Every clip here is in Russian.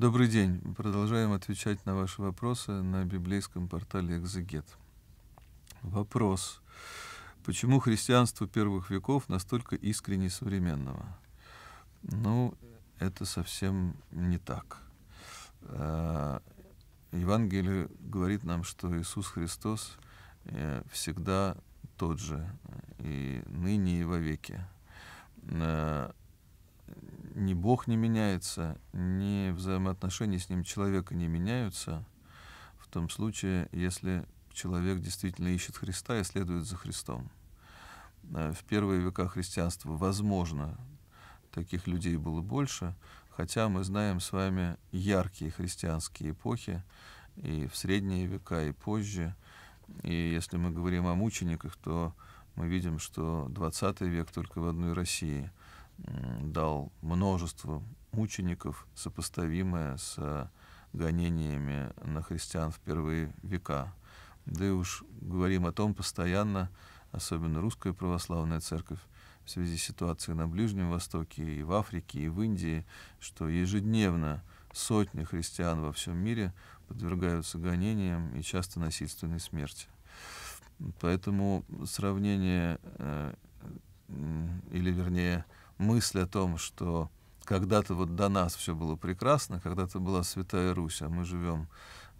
Добрый день. Продолжаем отвечать на ваши вопросы на библейском портале «Экзегет». Вопрос. Почему христианство первых веков настолько искренне современного? Ну, это совсем не так. Э, Евангелие говорит нам, что Иисус Христос э, всегда тот же, э, и ныне, и во веки ни Бог не меняется, ни взаимоотношения с Ним человека не меняются, в том случае, если человек действительно ищет Христа и следует за Христом. Э, в первые века христианства, возможно, таких людей было больше, хотя мы знаем с вами яркие христианские эпохи, и в средние века, и позже. И если мы говорим о мучениках, то мы видим, что 20 век только в одной России – дал множество мучеников, сопоставимое с гонениями на христиан в первые века. Да и уж говорим о том постоянно, особенно русская православная церковь, в связи с ситуацией на Ближнем Востоке, и в Африке, и в Индии, что ежедневно сотни христиан во всем мире подвергаются гонениям и часто насильственной смерти. Поэтому сравнение, э, или вернее, мысль о том, что когда-то вот до нас все было прекрасно, когда-то была Святая Русь, а мы живем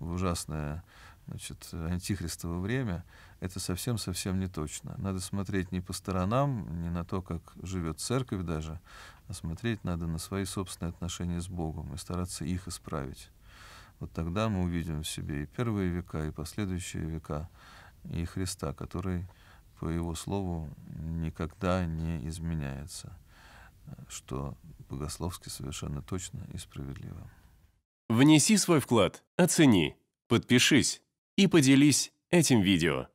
в ужасное значит, антихристово время, это совсем-совсем не точно. Надо смотреть не по сторонам, не на то, как живет церковь даже, а смотреть надо на свои собственные отношения с Богом и стараться их исправить. Вот тогда мы увидим в себе и первые века, и последующие века, и Христа, который, по его слову, никогда не изменяется что богословски совершенно точно и справедливо. Внеси свой вклад, оцени, подпишись и поделись этим видео.